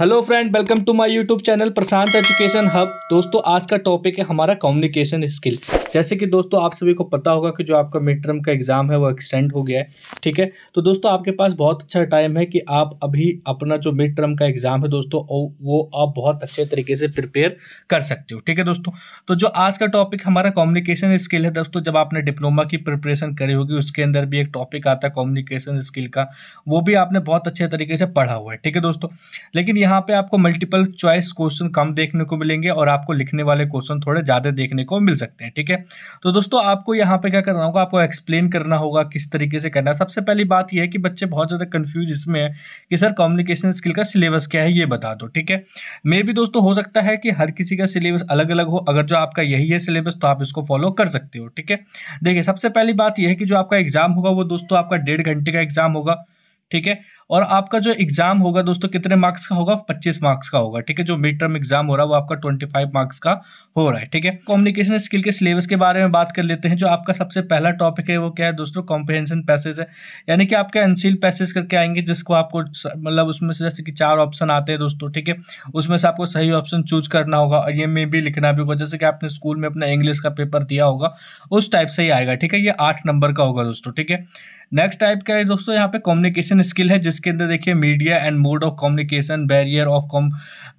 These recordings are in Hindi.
hello friend welcome to my YouTube channel Prashant education hub दोस्तों आज का टॉपिक है हमारा कम्युनिकेशन स्किल जैसे कि दोस्तों आप सभी को पता होगा कि जो आपका मिड टर्म का एग्ज़ाम है वो एक्सटेंड हो गया है ठीक है तो दोस्तों आपके पास बहुत अच्छा टाइम है कि आप अभी अपना जो मिड टर्म का एग्ज़ाम है दोस्तों वो आप बहुत अच्छे तरीके से प्रिपेयर कर सकते हो ठीक है दोस्तों तो जो आज का टॉपिक हमारा कम्युनिकेशन स्किल है दोस्तों जब आपने डिप्लोमा की प्रिपरेशन करी होगी उसके अंदर भी एक टॉपिक आता है कम्युनिकेशन स्किल का वो भी आपने बहुत अच्छे तरीके से पढ़ा हुआ है ठीक है दोस्तों लेकिन यहाँ पे आपको मल्टीपल चॉइस क्वेश्चन कम देखने को मिलेंगे और आपको लिखने वाले क्वेश्चन थोड़े ज़्यादा देखने को मिल सकते हैं ठीक है तो दोस्तों आपको यहाँ पे क्या करना होगा आपको एक्सप्लेन करना होगा किस तरीके से करना है सबसे पहली बात यह है कि बच्चे बहुत ज़्यादा कन्फ्यूज इसमें है कि सर कम्युनिकेशन स्किल का सिलेबस क्या है ये बता दो ठीक है मे भी दोस्तों हो सकता है कि हर किसी का सिलेबस अलग अलग हो अगर जो आपका यही है सिलेबस तो आप इसको फॉलो कर सकते हो ठीक है देखिए सबसे पहली बात यह है कि जो आपका एग्ज़ाम होगा वो दोस्तों आपका डेढ़ घंटे का एग्ज़ाम होगा ठीक है और आपका जो एग्जाम होगा दोस्तों कितने मार्क्स का होगा 25 मार्क्स का होगा ठीक है जो मिड टर्म एग्जाम हो रहा है वो आपका 25 मार्क्स का हो रहा है ठीक है कम्युनिकेशन स्किल के सिलेबस के बारे में बात कर लेते हैं जो आपका सबसे पहला टॉपिक है वो क्या है दोस्तों कॉम्प्रिहेंशन पैसेज है यानी कि आपके अनशील पैसेज करके आएंगे जिसको आपको मतलब उसमें से जैसे कि चार ऑप्शन आते हैं दोस्तों ठीक है उसमें से आपको सही ऑप्शन चूज करना होगा और ये में भी लिखना भी होगा जैसे कि आपने स्कूल में अपना इंग्लिश का पेपर दिया होगा उस टाइप से ही आएगा ठीक है ये आठ नंबर का होगा दोस्तों ठीक है नेक्स्ट टाइप क्या है दोस्तों यहाँ पे कम्युनिकेशन स्किल है जिसके अंदर देखिए media and mode of communication barrier of com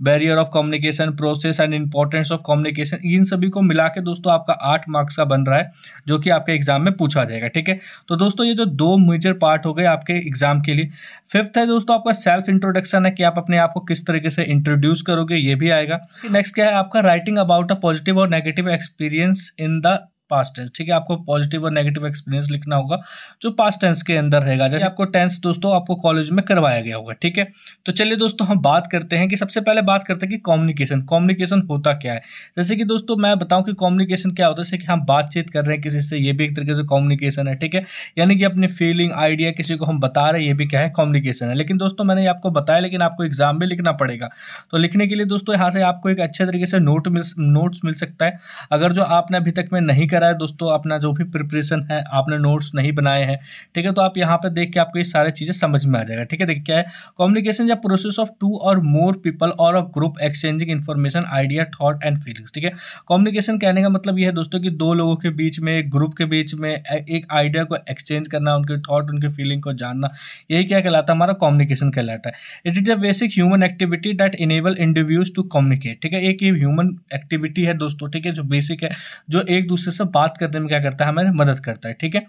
barrier of communication process and importance of communication इन सभी को मिला के दोस्तों आपका आठ मार्क्स का बन रहा है जो कि आपके एग्जाम में पूछा जाएगा ठीक है तो दोस्तों ये जो दो मेजर पार्ट हो गए आपके एग्जाम के लिए फिफ्थ है दोस्तों आपका सेल्फ इंट्रोडक्शन है कि आप अपने आप को किस तरीके से इंट्रोड्यूस करोगे ये भी आएगा नेक्स्ट क्या है आपका राइटिंग अबाउट अ पॉजिटिव और negative experience in the past tense ठीक है आपको पॉजिटिव और नेगेटिव एक्सपीरियंस लिखना होगा जो पास्ट टेंस के अंदर रहेगा जैसे आपको टेंस दोस्तों आपको कॉलेज में करवाया गया होगा ठीक है तो चलिए दोस्तों हम बात करते हैं कि सबसे पहले बात करते हैं कि कॉम्युनिकेशन कॉम्युनिकेशन होता क्या है जैसे कि दोस्तों मैं बताऊँ कि कॉम्युनिकेशन क्या होता है जैसे कि हम बातचीत कर रहे हैं किसी से ये भी एक तरीके से कॉम्युनिकेशन है ठीक है यानी कि अपनी फीलिंग आइडिया किसी को हम बता रहे हैं ये भी क्या है कॉम्युनिकेशन है लेकिन दोस्तों मैंने आपको बताया लेकिन आपको एग्जाम में लिखना पड़ेगा तो लिखने के लिए दोस्तों यहाँ से आपको एक अच्छे तरीके से नोट मिल नोट्स मिल सकता है अगर जो आपने अभी तक में नहीं कर रहा है दोस्तों अपना जो भी प्रिपरेशन है आपने नोट्स नहीं बनाए हैं ठीक है तो आप यहाँ पर देख के आपको ये सारी चीज़ें समझ में आ जाएगा ठीक है देखिए क्या है कम्युनिकेशन या प्रोसेस ऑफ टू और more people or a group exchanging information idea thought and feelings ठीक है कम्युनिकेशन कहने का मतलब यह है दोस्तों कि दो लोगों के बीच में एक ग्रुप के बीच में एक आइडिया को एक्सचेंज करना उनके थाट उनके फीलिंग को जानना यही क्या कहलाता है हमारा कम्युनिकेशन कहलाता है it is a basic human activity that enable individuals to communicate ठीक है एक ह्यूमन एक्टिविटी है दोस्तों ठीक है जो बेसिक है जो एक दूसरे से बात करने में क्या करता है हमारी मदद करता है ठीक है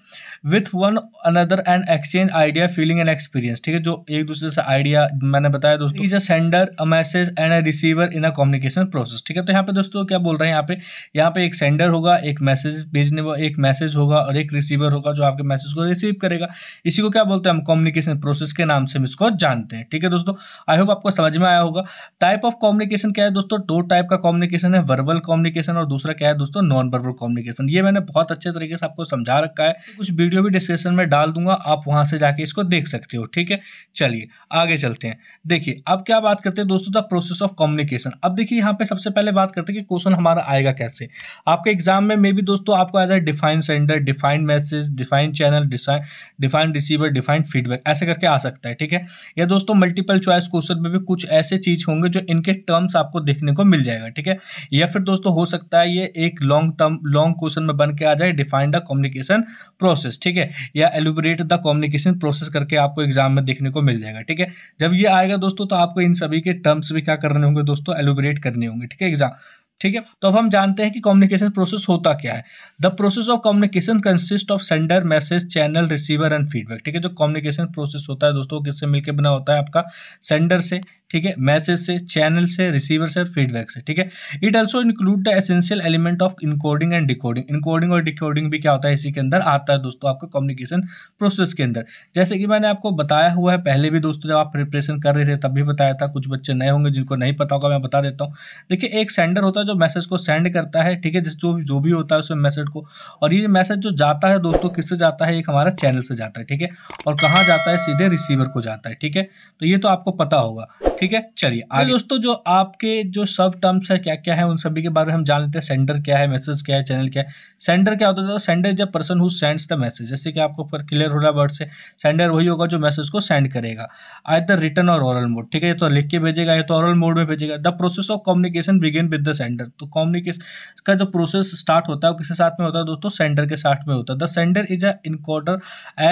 with one another and exchange idea feeling and experience ठीक है जो एक दूसरे से आइडिया मैंने बताया दोस्तों is a sender a message and a receiver in a communication process ठीक है तो यहाँ पे दोस्तों क्या बोल रहे हैं यहाँ पे यहाँ पे एक सेंडर होगा एक मैसेज भेजने वा एक मैसेज होगा और एक रिसीवर होगा जो आपके मैसेज को रिसीव करेगा इसी को क्या बोलते हैं हम कम्युनिकेशन प्रोसेस के नाम से हम इसको जानते हैं ठीक है दोस्तों आई होप आपको समझ में आया होगा टाइप ऑफ कम्युनिकेशन क्या है दोस्तों दो टाइप का कम्युनिकेशन है वर्बल कम्युनिकेशन और दूसरा क्या है दोस्तों नॉन वर्बल कम्युनिकेशन ये मैंने बहुत अच्छे तरीके से आपको समझा रखा है कुछ वीडियो भी डिस्क्रिप्शन में डाल दूंगा आप वहाँ से जाके इसको देख सकते हो ठीक है चलिए आगे चलते हैं देखिए अब क्या बात करते हैं दोस्तों द प्रोसेस ऑफ कम्युनिकेशन अब देखिए यहाँ पे सबसे पहले बात करते हैं कि क्वेश्चन हमारा आएगा कैसे आपके एग्जाम में मे भी दोस्तों आपको आ जाए define sender defined message defined channel defined receiver defined feedback ऐसे करके आ सकता है ठीक है या दोस्तों मल्टीपल चॉइस क्वेश्चन में भी कुछ ऐसे चीज होंगे जो इनके टर्म्स आपको देखने को मिल जाएगा ठीक है या फिर दोस्तों हो सकता है ये एक long term long question question में बन के आ जाए डिफाइन द कम्युनिकेशन प्रोसेस ठीक है या एलिबरेट द कम्युनिकेशन प्रोसेस करके आपको एग्जाम में देखने को मिल जाएगा ठीक है जब ये आएगा दोस्तों तो आपको इन सभी के टर्म्स भी क्या करने होंगे दोस्तों एलिबरेट करने होंगे ठीक है एग्जाम ठीक है तो अब हम जानते हैं कि कम्युनिकेशन प्रोसेस होता क्या है the process of communication consist of sender message channel receiver and feedback ठीक है जो कम्युनिकेशन प्रोसेस होता है दोस्तों किससे मिलकर बना होता है आपका सेंडर से ठीक है मैसेज से चैनल से रिसीवर से और फीडबैक से ठीक है it also include the essential element of encoding and decoding encoding और डिकोडिंग भी क्या होता है इसी के अंदर आता है दोस्तों आपके कम्युनिकेशन प्रोसेस के अंदर जैसे कि मैंने आपको बताया हुआ है पहले भी दोस्तों जब आप प्रिपरेशन कर रहे थे तब भी बताया था कुछ बच्चे नए होंगे जिनको नहीं पता होगा मैं बता देता हूँ देखिए एक सेंडर होता है जो मैसेज को सेंड करता है ठीक है जिस जो जो भी होता है उसमें मैसेज को और ये मैसेज जो जाता है दोस्तों किससे जाता है एक हमारा चैनल से जाता है ठीक है और कहाँ जाता है सीधे रिसीवर को जाता है ठीक है तो ये तो आपको पता होगा ठीक है चलिए आगे दोस्तों जो आपके जो सब टर्म्स है क्या क्या है उन सभी के बारे में हम जान लेते हैं सेंडर क्या है मैसेज क्या है चैनल क्या है सेंडर क्या होता है सेंडर जब person who sends the message जैसे कि आपको पर क्लियर हो रहा है वर्ड से सेंडर वही होगा जो मैसेज को सेंड करेगा आयत रिटर्न और ऑरल मोड ठीक है ये तो लिख के भेजेगा ये तो ऑरल मोड में भेजेगा the process of communication begin with the sender तो कम्युनिकेशन का जो प्रोसेस स्टार्ट होता है वो किसके साथ में होता है दोस्तों सेंडर के साथ में होता है the sender is a encoder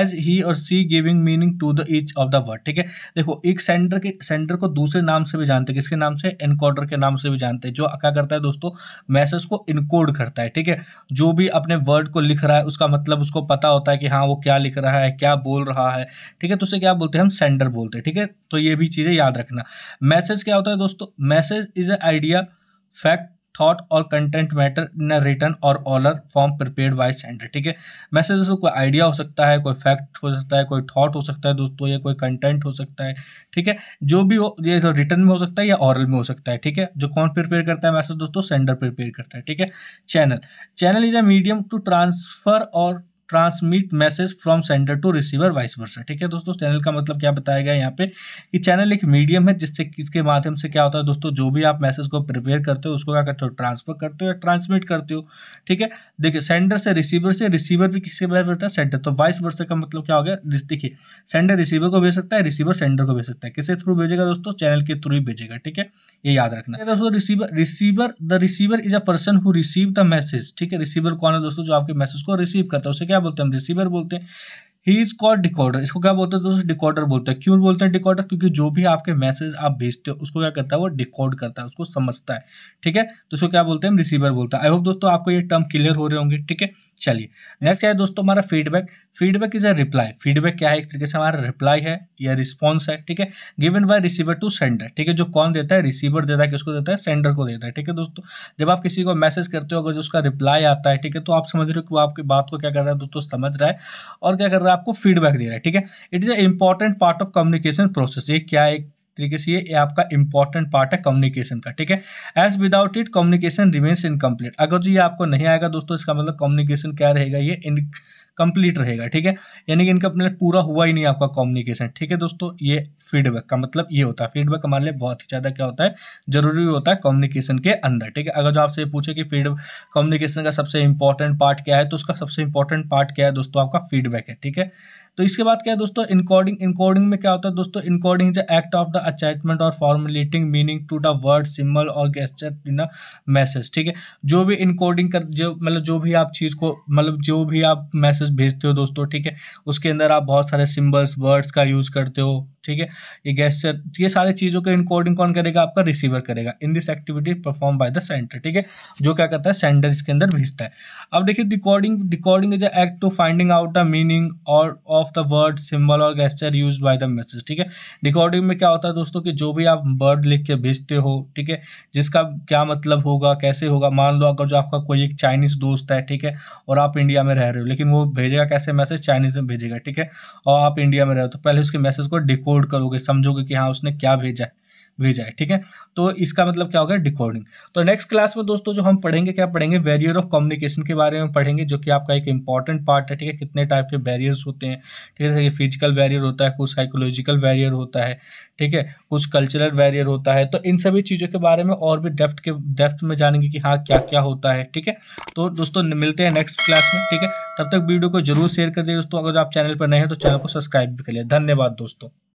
as he or she giving meaning to the each of the word ठीक है देखो एक सेंडर के सेंडर को दूसरे नाम से भी जानते किसके नाम से इनकोडर के नाम से भी जानते हैं जो क्या करता है दोस्तों मैसेज को इनकोड करता है ठीक है जो भी अपने वर्ड को लिख रहा है उसका मतलब उसको पता होता है कि हाँ वो क्या लिख रहा है क्या बोल रहा है ठीक है तो उसे क्या बोलते हैं हम सेंडर बोलते हैं ठीक है तो ये भी चीज़ें याद रखना मैसेज क्या होता है दोस्तों message is a idea fact thought or content matter in written or oral form prepare by sender ठीक है मैसेज दोस्तों कोई आइडिया हो सकता है कोई फैक्ट हो सकता है कोई थॉट हो सकता है दोस्तों या कोई कंटेंट हो सकता है ठीक है जो भी हो ये तो रिटर्न में हो सकता है या ऑरल में हो सकता है ठीक है जो कौन प्रिपेयर करता है मैसेज दोस्तों सेंडर प्रिपेयर करता है ठीक है channel channel is a medium to transfer or transmit message from sender to receiver vice versa ठीक है दोस्तों चैनल का मतलब क्या बताया गया यहाँ पे कि चैनल एक मीडियम है जिससे किसके माध्यम से क्या होता है दोस्तों जो भी आप मैसेज को प्रिपेयर करते हो उसको क्या करते हो ट्रांसफर करते हो या ट्रांसमिट करते हो ठीक है देखिए सेंडर से रिसीवर से रिसीवर भी किसके बारे में है सेंडर तो वाइस वर्सा का मतलब क्या हो गया देखिए सेंडर रिसीवर को भेज सकता है रिसीवर सेंडर को भेज सकता है किसके थ्रू भेजेगा दोस्तों चैनल के थ्रू ही भेजेगा ठीक है ये याद रखना दोस्तों receiver receiver the receiver is a person who receive the message ठीक है रिसीवर कौन है दोस्तों जो आपके मैसेज को रिसीव करता है उसे क्या बोलते हैं हम रिसीवर बोलते हैं ही इज कॉल डिकॉर्डर इसको क्या बोलते हैं दोस्तों डिकॉर्डर बोलते हैं क्यों बोलते हैं डिकॉर्डर क्योंकि जो भी आपके मैसेज आप भेजते हो उसको क्या करता है वो डिकॉर्ड करता है उसको समझता है ठीक है तो उसको क्या बोलते हैं रिसीवर बोलते हैं आई होप दोस्तों आपको ये टर्म क्लियर हो रहे होंगे ठीक है चलिए नेक्स्ट क्या है दोस्तों हमारा feedback feedback is a reply feedback क्या है एक तरीके से हमारा रिप्लाई है या रिस्पॉन्स है ठीक है given by receiver to sender ठीक है जो कौन देता है रिसीवर देता है किसको देता है सेंडर को देता है ठीक है दोस्तों जब आप किसी को मैसेज करते हो अगर जो उसका रिप्लाई आता है ठीक है तो आप समझ रहे हो कि वो आपकी बात को क्या कर रहा है दोस्तों समझ रहा है और क्या कर रहा है आपको फीडबैक दे रहा है ठीक है it is a important part of communication process ये क्या एक तरीके से ये आपका इंपॉर्टेंट पार्ट है कम्युनिकेशन का ठीक है as without it communication remains incomplete अगर जो ये आपको नहीं आएगा दोस्तों इसका मतलब कम्युनिकेशन क्या रहेगा ये इन कंप्लीट रहेगा ठीक है यानी कि इनका मतलब पूरा हुआ ही नहीं आपका कम्युनिकेशन ठीक है दोस्तों ये फीडबैक का मतलब ये होता है फीडबैक हमारे लिए बहुत ही ज़्यादा क्या होता है जरूरी होता है कम्युनिकेशन के अंदर ठीक है अगर जो आपसे पूछे कि फीड कम्युनिकेशन का सबसे इंपॉर्टेंट पार्ट क्या है तो उसका सबसे इंपॉर्टेंट पार्ट क्या है दोस्तों आपका फीडबैक है ठीक है तो इसके बाद क्या है दोस्तों इनकोडिंग इनकोडिंग में क्या होता है दोस्तों इनकोडिंग जो act of the achievement or formulating meaning to the word symbol or gesture in a message ठीक है जो भी इनकोडिंग कर जो मतलब जो भी आप चीज़ को मतलब जो भी आप मैसेज मैसेज भेजते हो दोस्तों ठीक है उसके अंदर आप बहुत सारे सिम्बल्स वर्ड्स का यूज़ करते हो ठीक है ये गेस्टर ये सारी चीज़ों का इनकोडिंग कौन करेगा आपका रिसीवर करेगा in this activity perform by the sender ठीक है जो क्या करता है सेंडर इसके अंदर भेजता है अब देखिए recording recording is act to finding out the meaning or of the word symbol or gesture use by the message ठीक है रिकॉर्डिंग में क्या होता है दोस्तों कि जो भी आप वर्ड लिख के भेजते हो ठीक है जिसका क्या मतलब होगा कैसे होगा मान लो अगर जो आपका कोई एक चाइनीज दोस्त है ठीक है और आप इंडिया में रह रहे हो लेकिन वो भेजेगा कैसे मैसेज चाइनीज में भेजेगा ठीक है और आप इंडिया में रहो तो पहले उसके मैसेज को डिकोड करोगे समझोगे कि हाँ उसने क्या भेजा है भेजा है ठीक है तो इसका मतलब क्या होगा डिकोडिंग तो नेक्स्ट क्लास में दोस्तों जो हम पढ़ेंगे क्या पढ़ेंगे बैरियर ऑफ कम्युनिकेशन के बारे में पढ़ेंगे जो कि आपका एक इंपॉर्टेंट पार्ट है ठीक है कितने टाइप के बैरियर्स होते हैं ठीक है जैसे फिजिकल बैरियर होता है कुछ साइकोलॉजिकल बैरियर होता है ठीक है कुछ कल्चरल बैरियर होता है तो इन सभी चीज़ों के बारे में और भी डेफ्थ के डेफ्ट में जानेंगे कि हाँ क्या क्या होता है ठीक है तो दोस्तों मिलते हैं नेक्स्ट क्लास में ठीक है तब तक वीडियो को जरूर शेयर कर दिए दोस्तों अगर आप चैनल पर नए हैं तो चैनल को सब्सक्राइब भी करिए धन्यवाद दोस्तों